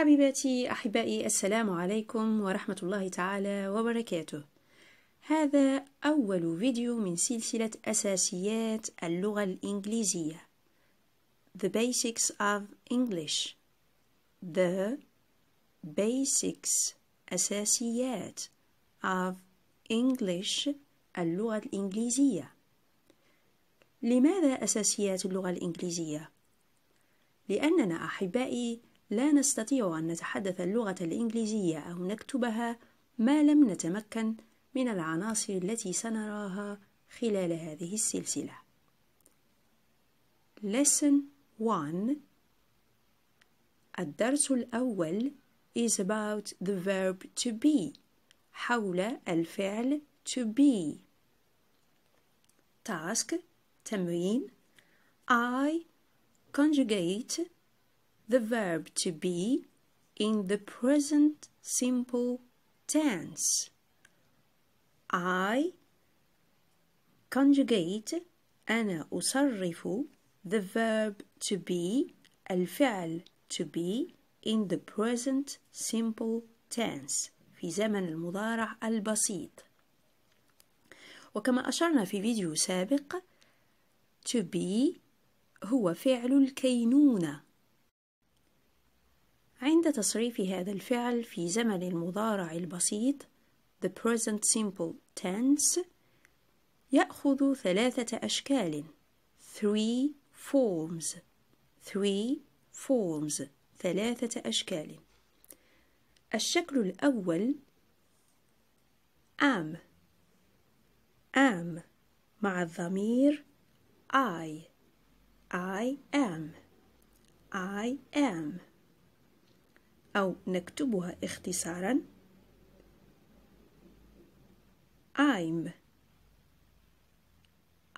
حبيباتي أحبائي السلام عليكم ورحمة الله تعالى وبركاته هذا أول فيديو من سلسلة أساسيات اللغة الإنجليزية The Basics of English The Basics أساسيات of English اللغة الإنجليزية لماذا أساسيات اللغة الإنجليزية؟ لأننا أحبائي لا نستطيع أن نتحدث اللغة الإنجليزية أو نكتبها ما لم نتمكن من العناصر التي سنراها خلال هذه السلسلة. Lesson 1 الدرس الأول is about the verb to be حول الفعل to be. Task تمرين I conjugate the verb to be in the present simple tense. I conjugate أنا أصرف the verb to be الفعل to be in the present simple tense في زمن المضارع البسيط وكما أشرنا في فيديو سابق to be هو فعل الكينونة عند تصريف هذا الفعل في زمن المضارع البسيط the present simple tense يأخذ ثلاثة أشكال three forms three forms ثلاثة أشكال الشكل الأول am am مع الضمير I I am I am أو نكتبها اختصارا I'm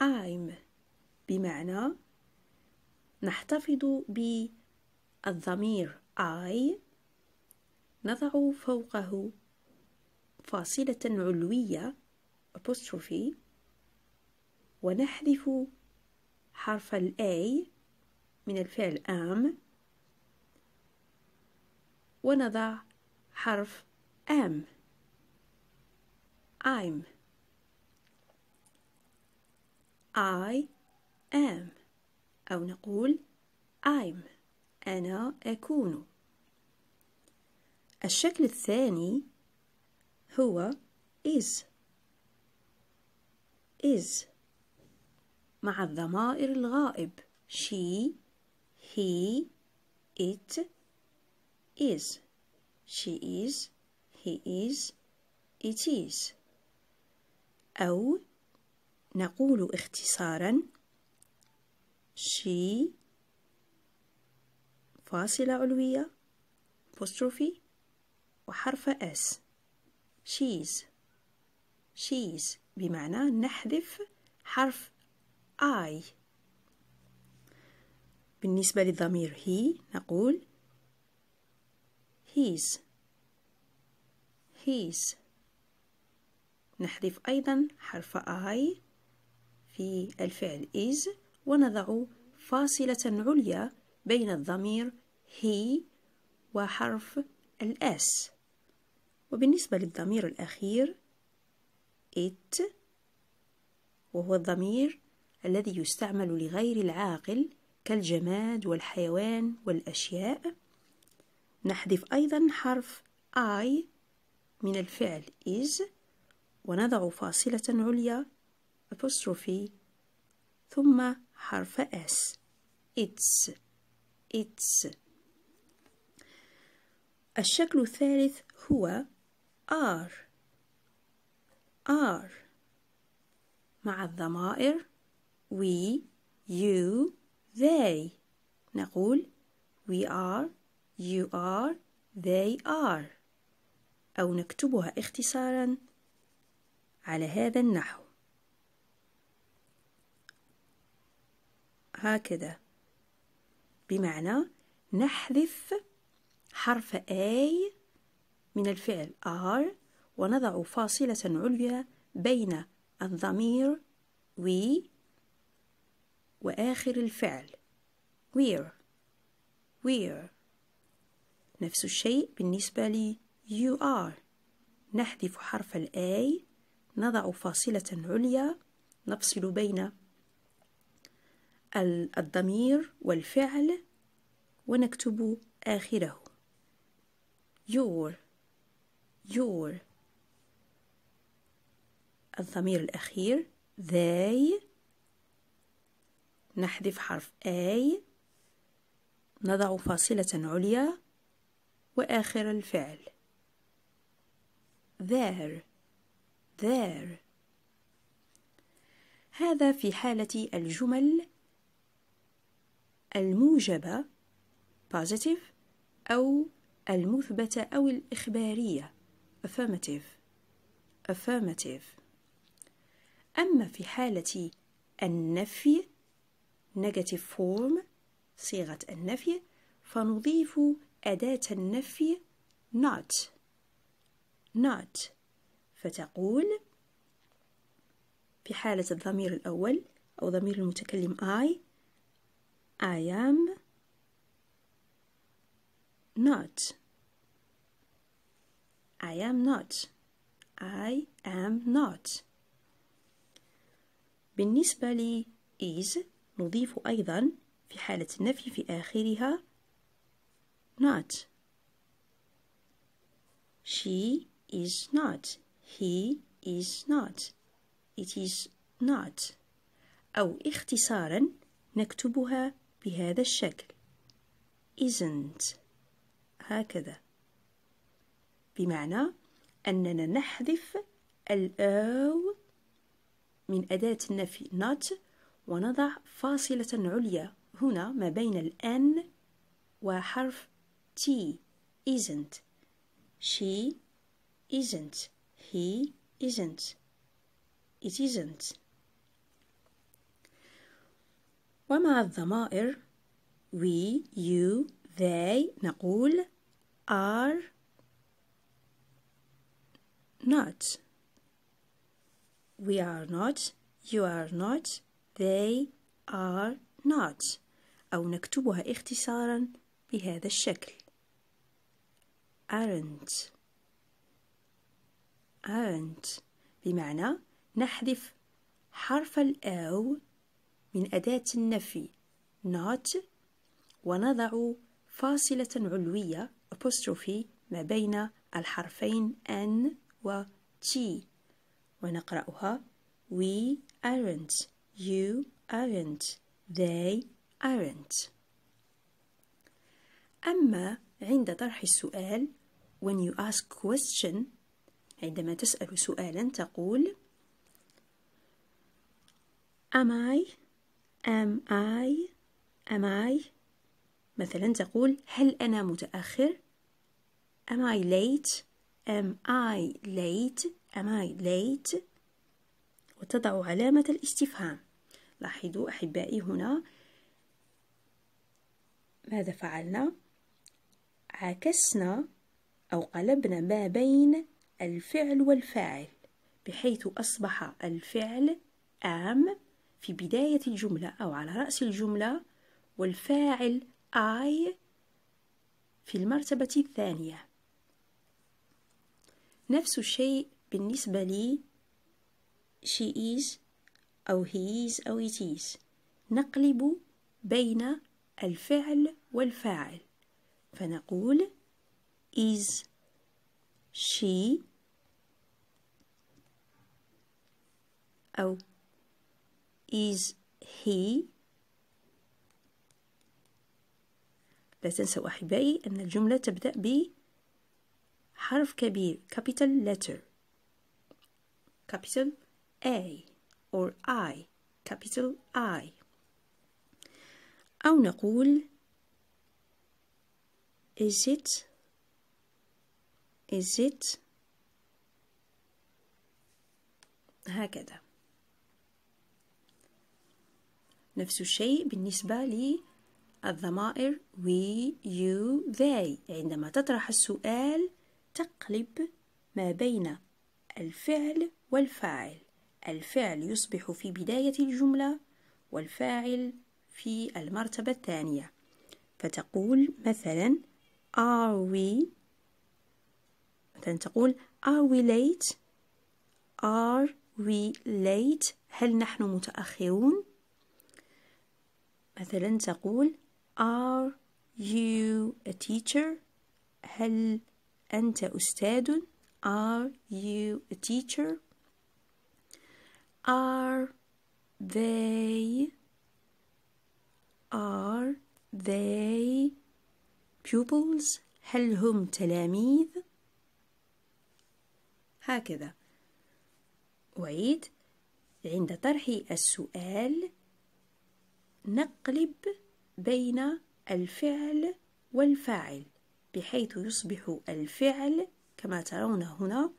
I'm بمعنى نحتفظ بالضمير I نضع فوقه فاصلة علوية apostrophe ونحذف حرف الأي A من الفعل am ونضع حرف am I'm I am أو نقول I'm أنا أكون الشكل الثاني هو is is مع الضمائر الغائب she he it is she is he is it is أو نقول اختصارا she فاصلة علوية apostrophe وحرف s she's she's بمعنى نحذف حرف I بالنسبة للضمير he نقول his his نحذف أيضا حرف I في الفعل is ونضع فاصلة عليا بين الضمير he وحرف الأس وبالنسبة للضمير الأخير it وهو الضمير الذي يستعمل لغير العاقل كالجماد والحيوان والأشياء نحذف أيضا حرف I من الفعل is ونضع فاصلة عليا apostrophe ثم حرف S it's it's الشكل الثالث هو are are مع الضمائر we you they نقول we are you are they are أو نكتبها اختصارا على هذا النحو هكذا بمعنى نحذف حرف A من الفعل are ونضع فاصلة عليا بين الضمير we وآخر الفعل we're we're نفس الشيء بالنسبة لي you are نحذف حرف الآي نضع فاصلة عليا نفصل بين الضمير والفعل ونكتب آخره your your الضمير الأخير they نحذف حرف A نضع فاصلة عليا وآخر الفعل there there هذا في حالة الجمل الموجبة positive أو المثبتة أو الإخبارية affirmative affirmative أما في حالة النفي negative form صيغة النفي فنضيف أداة النفي not not فتقول في حالة الضمير الأول أو ضمير المتكلم I I am not I am not I am not بالنسبة ل is نضيف أيضا في حالة النفي في آخرها not she is not he is not it is not أو اختصارا نكتبها بهذا الشكل isn't هكذا بمعنى أننا نحذف الأو من أداة النفي not ونضع فاصلة عليا هنا ما بين الأن وحرف She isn't. She isn't. He isn't. It isn't. ومع الضمائر we, you, they نقول are not. We are not, you are not, they are not. أو نكتبها اختصارا بهذا الشكل. aren't aren't بمعنى نحذف حرف الأو من أداة النفي not ونضع فاصلة علوية apostrophe ما بين الحرفين n و t ونقرأها we aren't you aren't they aren't أما عند طرح السؤال when you ask question عندما تسأل سؤالا تقول am I am I am I مثلا تقول هل أنا متأخر am I late am I late am I late وتضع علامة الاستفهام لاحظوا أحبائي هنا ماذا فعلنا عكسنا أو قلبنا ما بين الفعل والفاعل بحيث أصبح الفعل am في بداية الجملة أو على رأس الجملة والفاعل I في المرتبة الثانية نفس الشيء بالنسبة لي she is أو he is أو it is نقلب بين الفعل والفاعل فنقول is she أو is he لا تنسوا أحبائي أن الجملة تبدأ بحرف كبير capital letter capital A or I capital I أو نقول is it الزيت هكذا نفس الشيء بالنسبة للضمائر we, you, they عندما تطرح السؤال تقلب ما بين الفعل والفاعل الفعل يصبح في بداية الجملة والفاعل في المرتبة الثانية فتقول مثلا are we مثلا تقول are we late are we late هل نحن متأخرون مثلا تقول are you a teacher هل أنت أستاذ are you a teacher are they are they pupils هل هم تلاميذ هكذا أعيد عند طرح السؤال نقلب بين الفعل والفاعل بحيث يصبح الفعل كما ترون هنا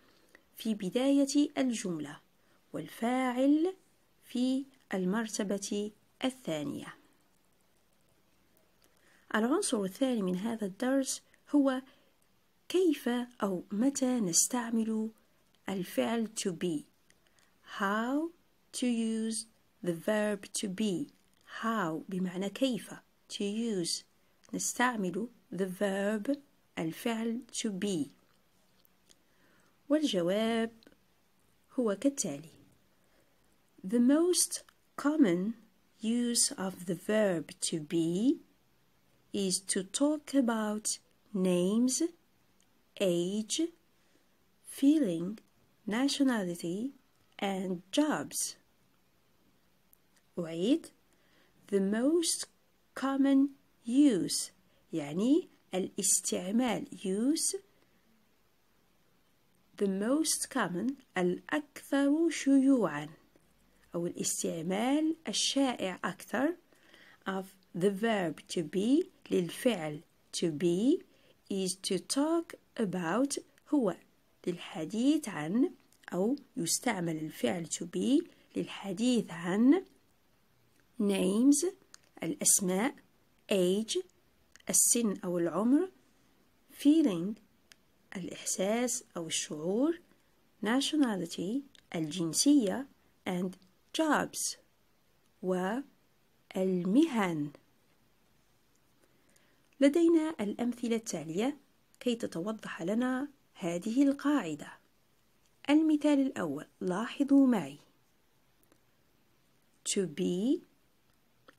في بداية الجملة والفاعل في المرتبة الثانية العنصر الثاني من هذا الدرس هو كيف أو متى نستعمل الفعل to be how to use the verb to be how بمعنى كيف to use نستعمل the verb الفعل to be والجواب هو كالتالي The most common use of the verb to be is to talk about names, age, feeling nationality, and jobs. Wait, the most common use يعني الاستعمال use the most common الأكثر شيوعا أو الاستعمال الشائع أكثر of the verb to be للفعل to be is to talk about who. للحديث عن أو يستعمل الفعل to be للحديث عن names الأسماء age السن أو العمر feeling الإحساس أو الشعور nationality الجنسية and jobs والمهن لدينا الأمثلة التالية كي تتوضح لنا هذه القاعدة المثال الأول لاحظوا معي to be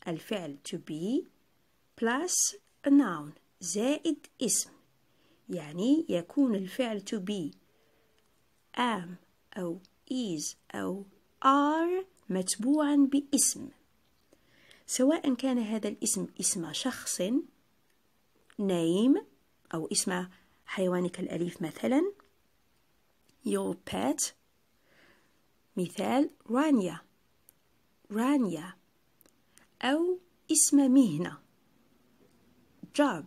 الفعل to be plus a noun زائد اسم يعني يكون الفعل to be am أو is أو are متبوعا باسم سواء كان هذا الاسم اسم شخص name أو اسم حيوانك الأليف مثلا your pet مثال رانيا رانيا أو اسم مهنة job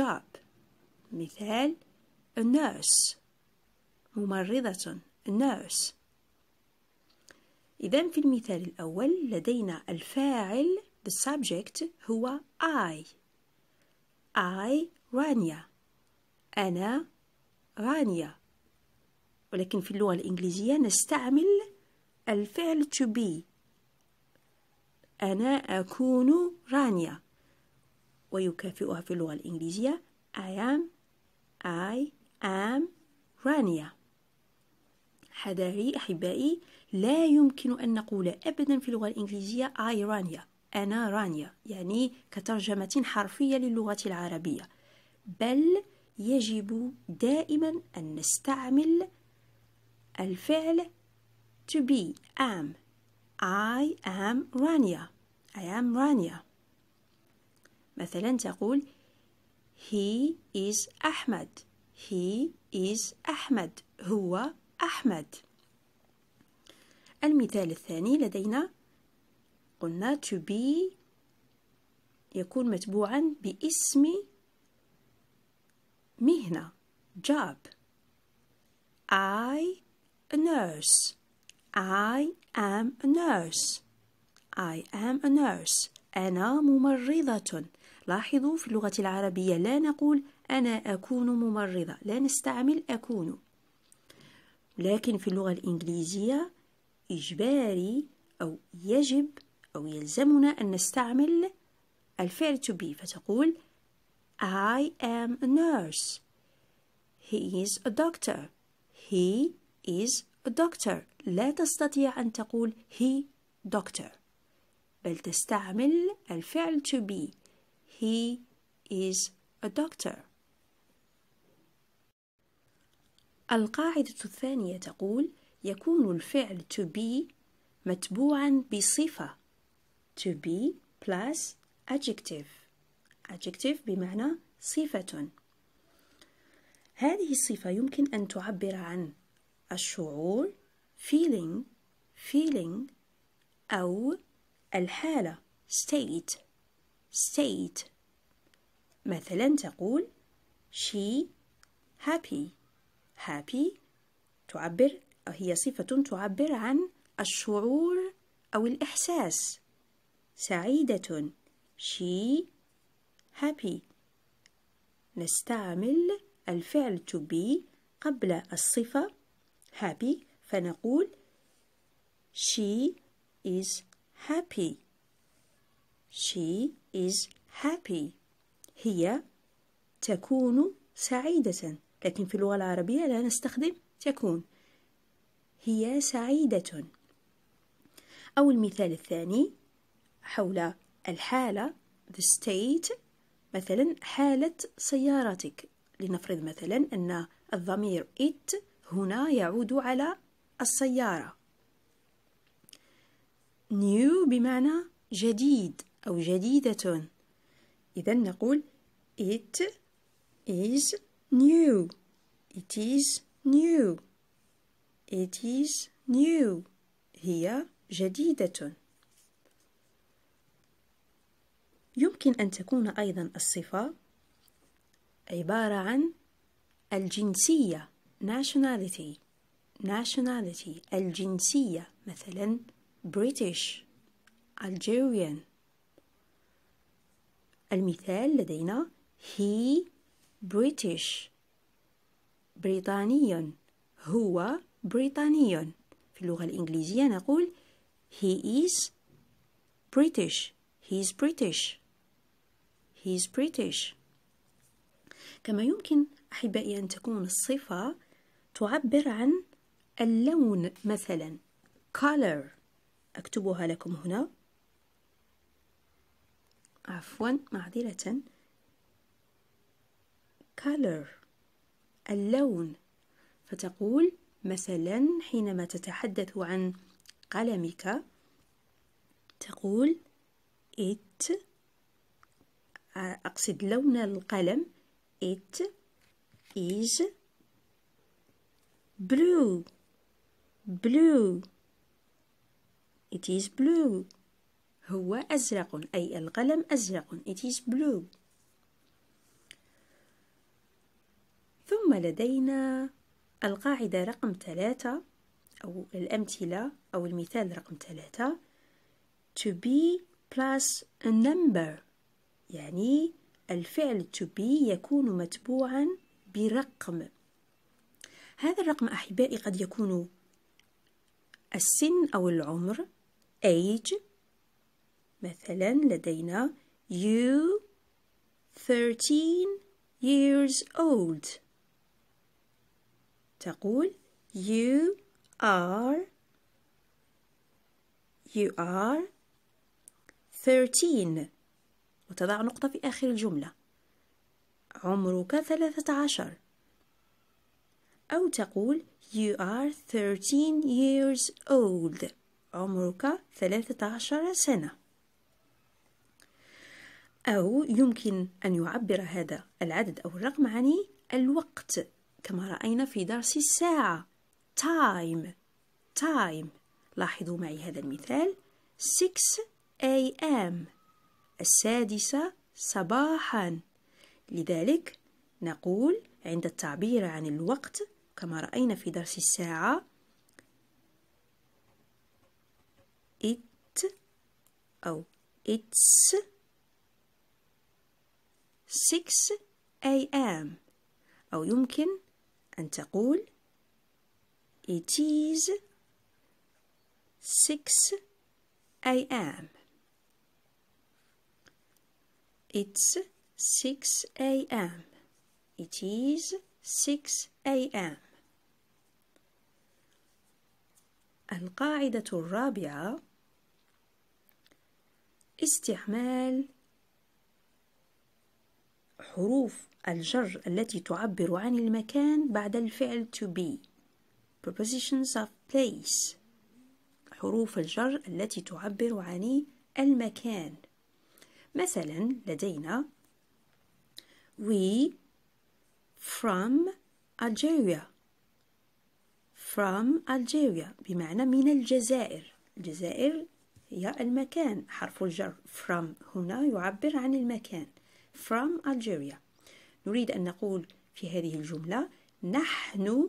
job مثال a nurse ممرضة nurse إذا في المثال الأول لدينا الفاعل the subject هو I I رانيا أنا غانية ولكن في اللغة الإنجليزية نستعمل الفعل to be أنا أكون رانيا ويكافئها في اللغة الإنجليزية I am I am رانية حذاري أحبائي لا يمكن أن نقول أبدا في اللغة الإنجليزية I رانيا أنا رانيا يعني كترجمة حرفية للغة العربية بل يجب دائما أن نستعمل الفعل to be am I am Rania I am Rania مثلا تقول he is أحمد he is أحمد هو أحمد المثال الثاني لدينا قلنا to be يكون متبوعا باسم مهنة job I a nurse I am a nurse I am a nurse أنا ممرضة لاحظوا في اللغة العربية لا نقول أنا أكون ممرضة لا نستعمل أكون لكن في اللغة الإنجليزية إجباري أو يجب أو يلزمنا أن نستعمل الفعل to be فتقول I am a nurse. He is a doctor. He is a doctor. لا تستطيع أن تقول he doctor بل تستعمل الفعل to be. He is a doctor. القاعدة الثانية تقول يكون الفعل to be متبوعا بصفة to be plus adjective adjective بمعنى صفة هذه الصفة يمكن أن تعبر عن الشعور feeling feeling أو الحالة state state مثلا تقول she happy happy تعبر هي صفة تعبر عن الشعور أو الإحساس سعيدة she happy نستعمل الفعل to be قبل الصفة happy فنقول she is happy she is happy هي تكون سعيدة لكن في اللغة العربية لا نستخدم تكون هي سعيدة أو المثال الثاني حول الحالة the state مثلا حالة سيارتك لنفرض مثلا أن الضمير it هنا يعود على السيارة new بمعنى جديد أو جديدة إذا نقول it is new it is new it is new هي جديدة يمكن أن تكون أيضا الصفة عبارة عن الجنسية nationality nationality الجنسية مثلا British Algerian المثال لدينا he British بريطاني هو بريطاني في اللغة الإنجليزية نقول he is British he is British he is British كما يمكن أحبائي أن تكون الصفة تعبر عن اللون مثلا color أكتبها لكم هنا عفوا معذرة color اللون فتقول مثلا حينما تتحدث عن قلمك تقول it أقصد لون القلم it is blue blue it is blue هو أزرق أي القلم أزرق it is blue ثم لدينا القاعدة رقم ثلاثة أو الأمثلة أو المثال رقم ثلاثة to be plus a number يعني الفعل to be يكون متبوعا برقم هذا الرقم أحبائي قد يكون السن أو العمر age مثلا لدينا you 13 years old تقول you are you are 13 وتضع نقطة في آخر الجملة عمرك ثلاثة عشر أو تقول You are thirteen years old عمرك ثلاثة عشر سنة أو يمكن أن يعبر هذا العدد أو الرقم عن الوقت كما رأينا في درس الساعة time time لاحظوا معي هذا المثال 6 a.m. السادسة صباحا لذلك نقول عند التعبير عن الوقت كما رأينا في درس الساعة it أو it's 6 a.m. أو يمكن أن تقول it is 6 a.m. It's 6 a.m. It is 6 a.m. القاعدة الرابعة استعمال حروف الجر التي تعبر عن المكان بعد الفعل to be prepositions of place حروف الجر التي تعبر عن المكان مثلا لدينا we from Algeria from Algeria بمعنى من الجزائر الجزائر هي المكان حرف الجر from هنا يعبر عن المكان from Algeria نريد أن نقول في هذه الجملة نحن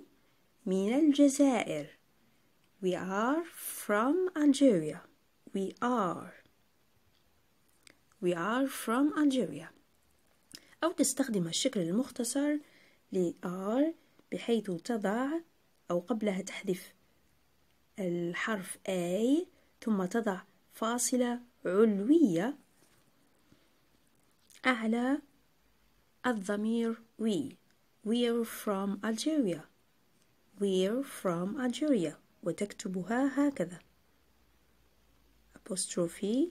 من الجزائر we are from Algeria we are We are from Algeria أو تستخدم الشكل المختصر ل are بحيث تضع أو قبلها تحذف الحرف A ثم تضع فاصلة علوية أعلى الضمير we we're from Algeria we're from Algeria وتكتبها هكذا apostrophe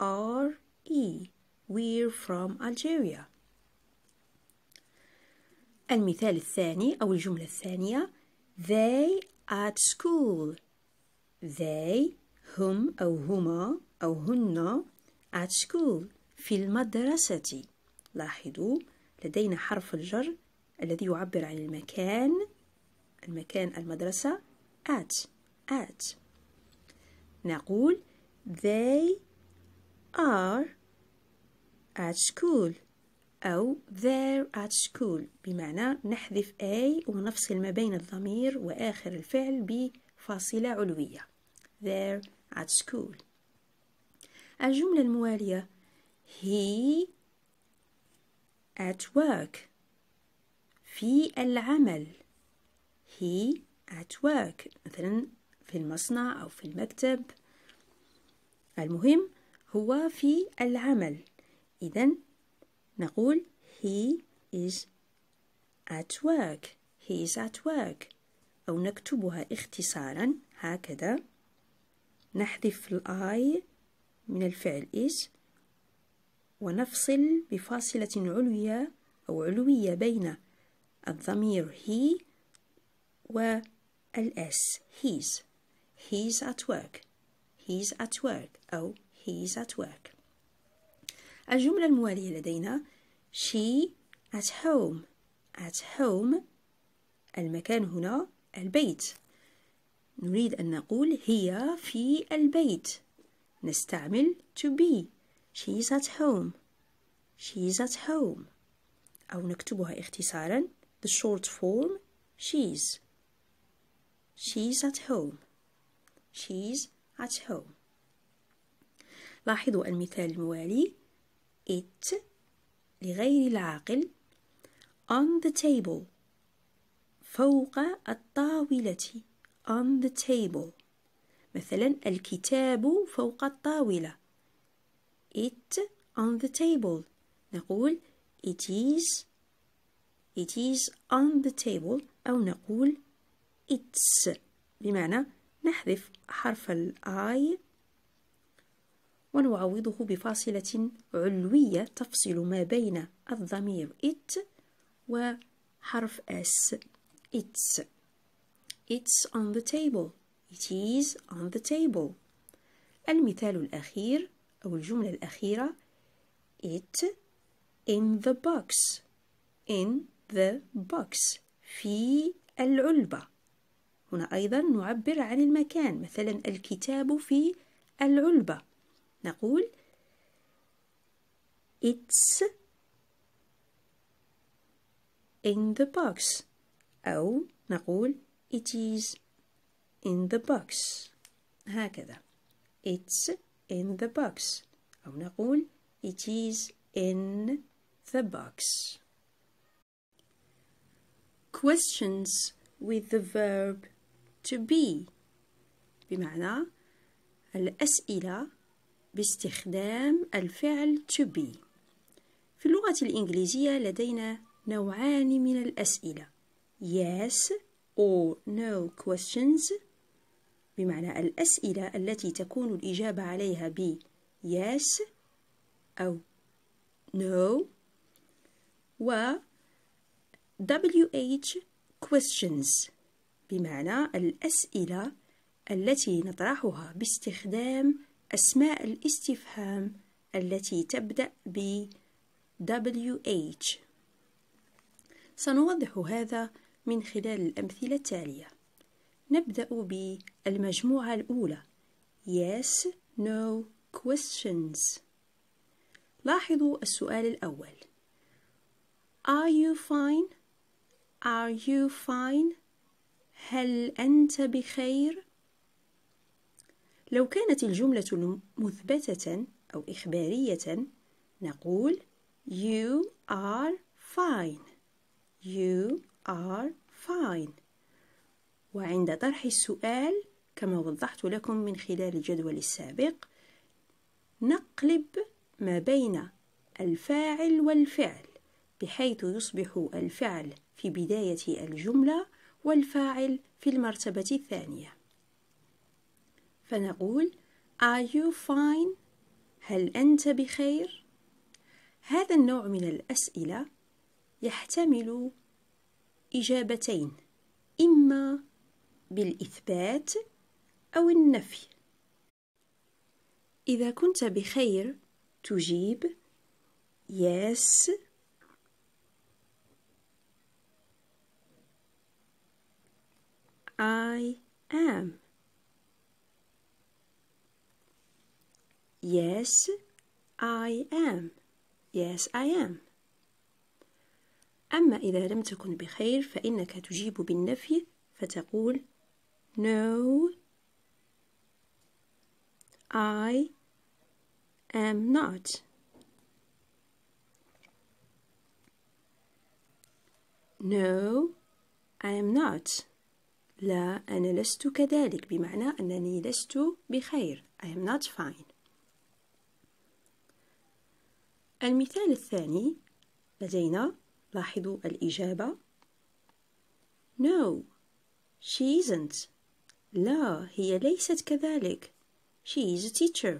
are E We're from Algeria المثال الثاني أو الجملة الثانية They at school They هم أو هما أو هن at school في المدرسة لاحظوا لدينا حرف الجر الذي يعبر عن المكان المكان المدرسة at at نقول they are at school أو there at school بمعنى نحذف a ونفصل ما بين الضمير وآخر الفعل بفاصلة علوية there at school الجملة الموالية he at work في العمل he at work مثلا في المصنع أو في المكتب المهم هو في العمل إذا نقول he is at work he is at work أو نكتبها اختصارا هكذا نحذف الآي من الفعل is ونفصل بفاصلة علوية أو علوية بين الضمير he والأس he's he's at work he's at work أو he's at work الجملة الموالية لدينا she at home at home المكان هنا البيت نريد أن نقول هي في البيت نستعمل to be she is at home she is at home أو نكتبها اختصارا the short form she's she's at home she's at home لاحظوا المثال الموالي it لغير العاقل on the table فوق الطاولة on the table مثلا الكتاب فوق الطاولة it on the table نقول it is it is on the table أو نقول it's بمعنى نحذف حرف ال I ونعوضه بفاصلة علوية تفصل ما بين الضمير it وحرف s it's it's on the table it is on the table المثال الأخير أو الجملة الأخيرة it in the box in the box في العلبة هنا أيضا نعبر عن المكان مثلا الكتاب في العلبة نقول It's in the box أو نقول It is in the box هكذا It's in the box أو نقول It is in the box Questions with the verb to be بمعنى الأسئلة باستخدام الفعل to be في اللغة الإنجليزية لدينا نوعان من الأسئلة yes or no questions بمعنى الأسئلة التي تكون الإجابة عليها ب yes أو no و WH questions بمعنى الأسئلة التي نطرحها باستخدام أسماء الاستفهام التي تبدأ ب WH سنوضح هذا من خلال الأمثلة التالية نبدأ بالمجموعة الأولى Yes, No, Questions لاحظوا السؤال الأول Are you fine? Are you fine? هل أنت بخير؟ لو كانت الجملة مثبتة أو إخبارية نقول You are fine You are fine وعند طرح السؤال كما وضحت لكم من خلال الجدول السابق نقلب ما بين الفاعل والفعل بحيث يصبح الفعل في بداية الجملة والفاعل في المرتبة الثانية فنقول Are you fine؟ هل أنت بخير؟ هذا النوع من الأسئلة يحتمل إجابتين إما بالإثبات أو النفي إذا كنت بخير تجيب yes I am Yes, I am. Yes, I am. أما إذا لم تكن بخير فإنك تجيب بالنفي فتقول No, I am not. No, I am not. لا, أنا لست كذلك بمعنى أنني لست بخير. I am not fine. المثال الثاني لدينا لاحظوا الإجابة No, she isn't لا هي ليست كذلك She is a teacher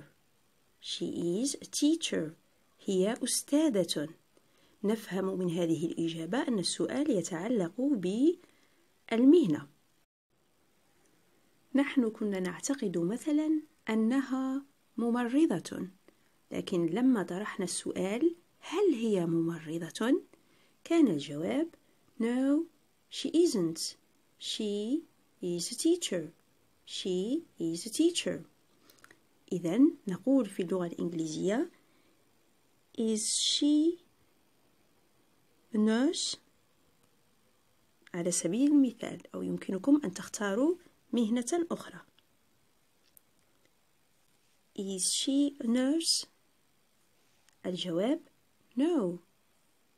She is a teacher هي أستاذة نفهم من هذه الإجابة أن السؤال يتعلق بالمهنة نحن كنا نعتقد مثلا أنها ممرضة لكن لما طرحنا السؤال هل هي ممرضة؟ كان الجواب No, she isn't. She is a teacher. She is a teacher. إذا نقول في اللغة الإنجليزية Is she a nurse؟ على سبيل المثال أو يمكنكم أن تختاروا مهنة أخرى Is she a nurse? الجواب No,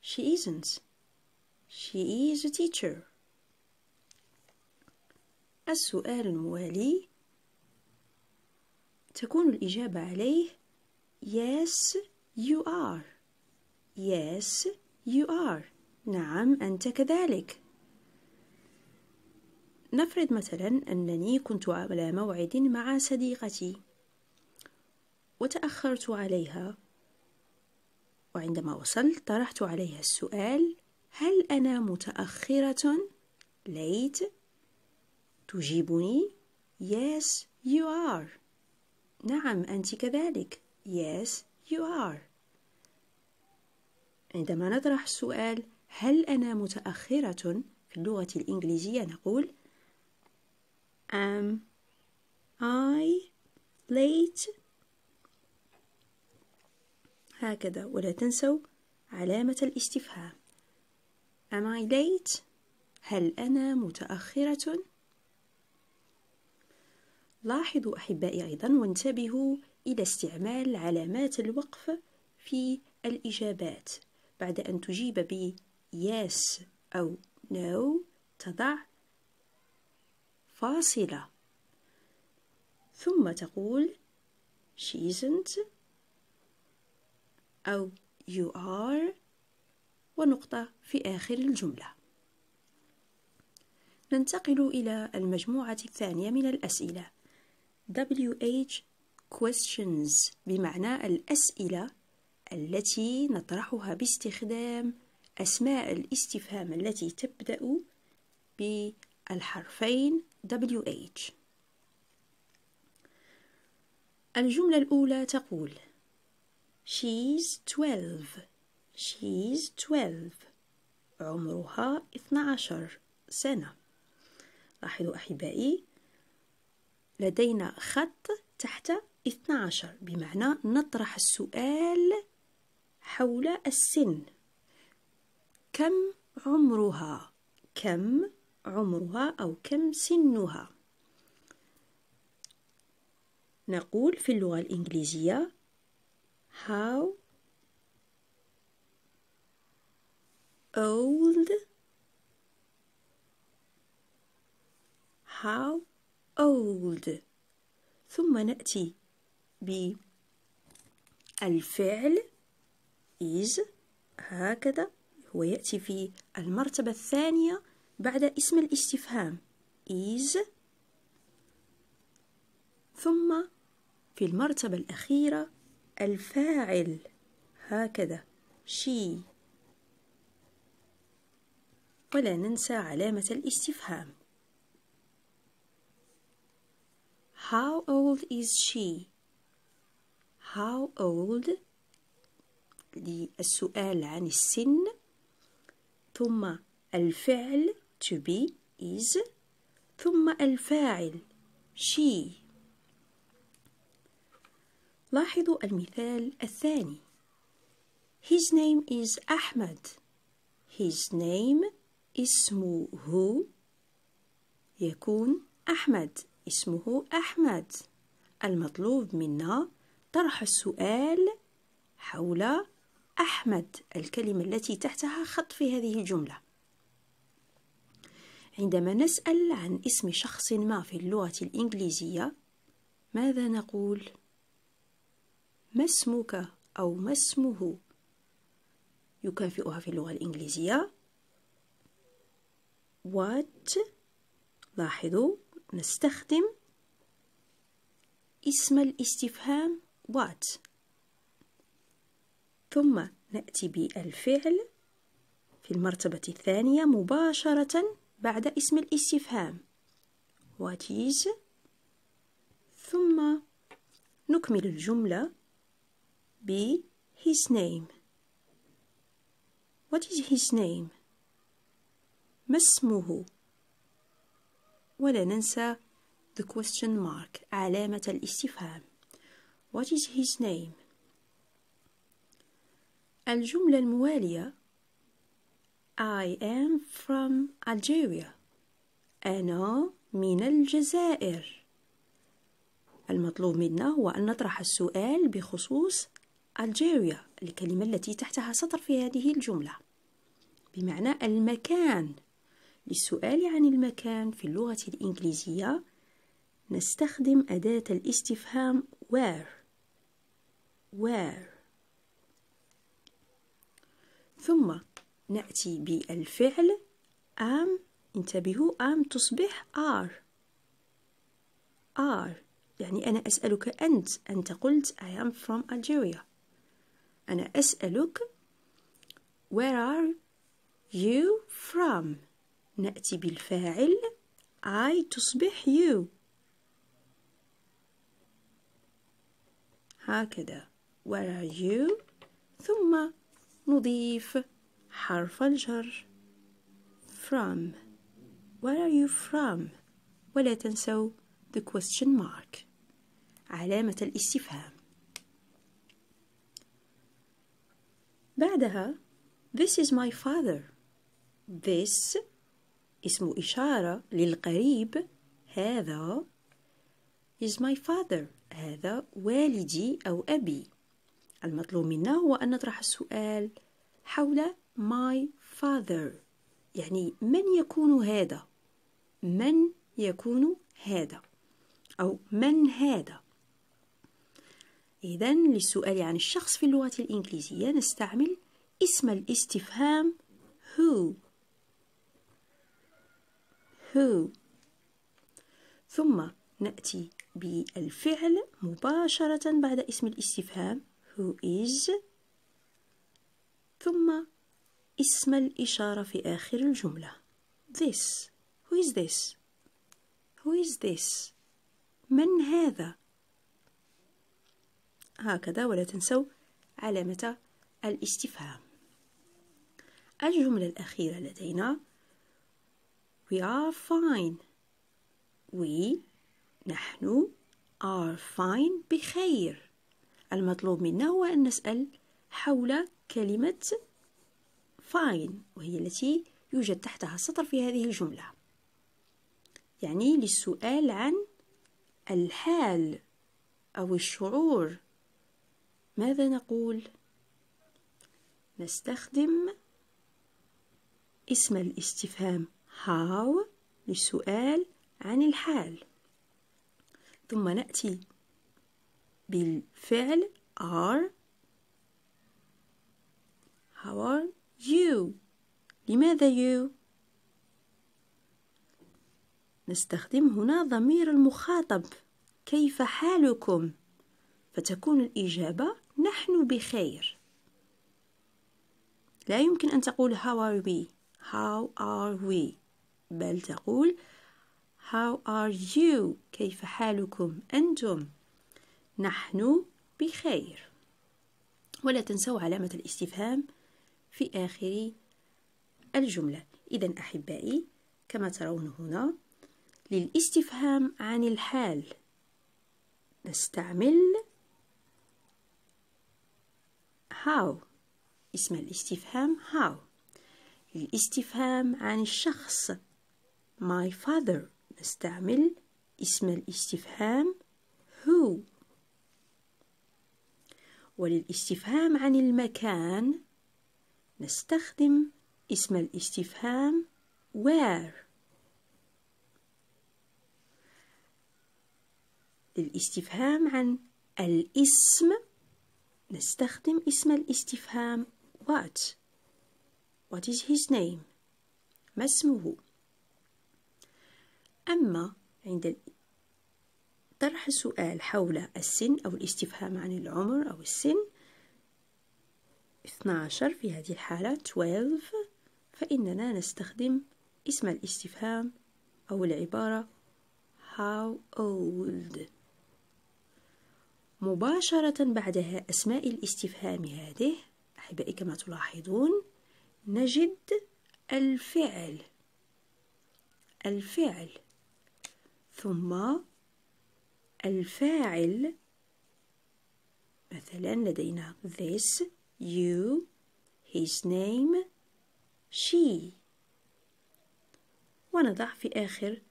she isn't. She is a teacher. السؤال الموالي تكون الإجابة عليه Yes, you are. Yes, you are. نعم, أنت كذلك. نفرض مثلا أنني كنت على موعد مع صديقتي وتأخرت عليها وعندما وصلت طرحت عليها السؤال هل أنا متأخرة late تجيبني yes you are نعم أنت كذلك yes you are عندما نطرح السؤال هل أنا متأخرة في اللغة الإنجليزية نقول am I late هكذا ولا تنسوا علامة الاستفهام Am I late? هل أنا متأخرة؟ لاحظوا أحبائي أيضا وانتبهوا إلى استعمال علامات الوقف في الإجابات بعد أن تجيب ب yes أو no تضع فاصلة ثم تقول she isn't أو you are ونقطة في آخر الجملة ننتقل إلى المجموعة الثانية من الأسئلة WH questions بمعنى الأسئلة التي نطرحها باستخدام أسماء الاستفهام التي تبدأ بالحرفين WH الجملة الأولى تقول She's twelve. She's twelve. عمرها اثنا عشر سنة لاحظوا أحبائي لدينا خط تحت اثنا عشر بمعنى نطرح السؤال حول السن كم عمرها كم عمرها أو كم سنها نقول في اللغة الإنجليزية How old how old ثم نأتي بالفعل is هكذا هو يأتي في المرتبة الثانية بعد اسم الاستفهام is ثم في المرتبة الأخيرة الفاعل هكذا شي ولا ننسى علامة الاستفهام How old is she? How old? للسؤال عن السن ثم الفعل to be is ثم الفاعل she لاحظوا المثال الثاني His name is أحمد His name اسمه يكون أحمد اسمه أحمد المطلوب منا طرح السؤال حول أحمد الكلمة التي تحتها خط في هذه الجملة عندما نسأل عن اسم شخص ما في اللغة الإنجليزية ماذا نقول؟ ما اسمك أو ما اسمه يكافئها في اللغة الإنجليزية what لاحظوا نستخدم اسم الاستفهام what ثم نأتي بالفعل في المرتبة الثانية مباشرة بعد اسم الاستفهام what is ثم نكمل الجملة be his name What is his name ما اسمه ولا ننسى the question mark علامة الاستفهام What is his name الجملة الموالية I am from Algeria أنا من الجزائر المطلوب منا هو أن نطرح السؤال بخصوص Algeria الكلمة التي تحتها سطر في هذه الجملة بمعنى المكان للسؤال عن المكان في اللغة الإنجليزية نستخدم أداة الاستفهام where where ثم نأتي بالفعل am انتبهوا am تصبح are are يعني أنا أسألك أنت أنت قلت I am from Algeria أنا أسألك Where are you from نأتي بالفاعل I تصبح you هكذا Where are you ثم نضيف حرف الجر from Where are you from ولا تنسوا the question mark علامة الاستفهام بعدها This is my father This اسم إشارة للقريب هذا is my father هذا والدي أو أبي المطلوب منا هو أن نطرح السؤال حول my father يعني من يكون هذا من يكون هذا أو من هذا إذا للسؤال عن الشخص في اللغة الإنجليزية نستعمل اسم الاستفهام who who ثم نأتي بالفعل مباشرة بعد اسم الاستفهام who is ثم اسم الإشارة في آخر الجملة this who is this who is this من هذا هكذا ولا تنسوا علامة الاستفهام الجملة الأخيرة لدينا We are fine We نحن are fine بخير المطلوب منا هو أن نسأل حول كلمة fine وهي التي يوجد تحتها السطر في هذه الجملة يعني للسؤال عن الحال أو الشعور ماذا نقول نستخدم اسم الاستفهام how للسؤال عن الحال ثم نأتي بالفعل are how are you لماذا you نستخدم هنا ضمير المخاطب كيف حالكم فتكون الإجابة نحن بخير لا يمكن أن تقول how are we how are we بل تقول how are you كيف حالكم أنتم نحن بخير ولا تنسوا علامة الاستفهام في آخر الجملة إذا أحبائي كما ترون هنا للاستفهام عن الحال نستعمل how اسم الاستفهام how الاستفهام عن الشخص my father نستعمل اسم الاستفهام who وللاستفهام عن المكان نستخدم اسم الاستفهام where للاستفهام عن الاسم نستخدم اسم الاستفهام what what is his name ما اسمه أما عند طرح سؤال حول السن أو الاستفهام عن العمر أو السن 12 في هذه الحالة 12 فإننا نستخدم اسم الاستفهام أو العبارة how old مباشرة بعدها أسماء الاستفهام هذه أحبائي كما تلاحظون نجد الفعل الفعل ثم الفاعل مثلا لدينا this you his name she ونضع في آخر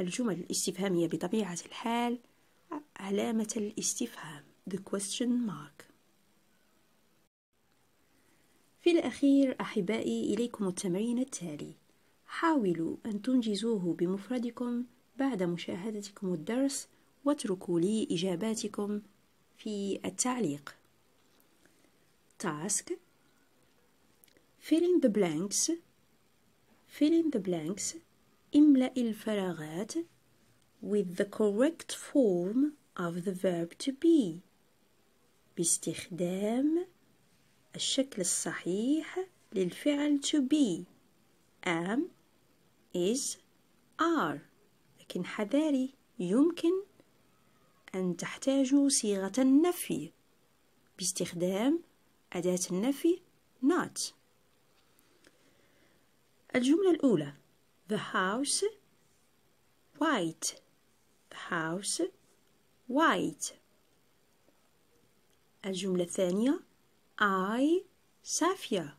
الجمل الاستفهامية بطبيعة الحال علامة الاستفهام the question mark في الأخير أحبائي إليكم التمرين التالي حاولوا أن تنجزوه بمفردكم بعد مشاهدتكم الدرس واتركوا لي إجاباتكم في التعليق task fill in the blanks fill in the blanks املأ الفراغات with the correct form of the verb to be باستخدام الشكل الصحيح للفعل to be am is are لكن حذاري يمكن أن تحتاجوا صيغة النفي باستخدام أداة النفي not الجملة الأولى The house white house white الجملة الثانية I Safia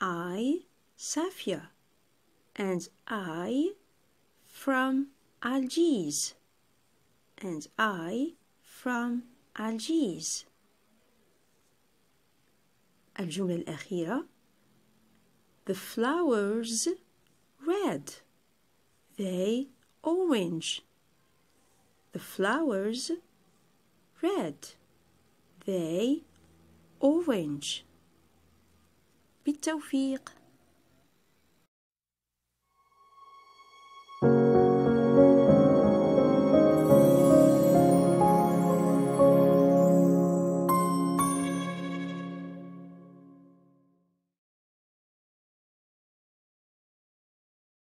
I Safia and I from Algiers and I from Algiers الجملة الأخيرة The flowers red they orange the flowers red, they orange. بالتوفيق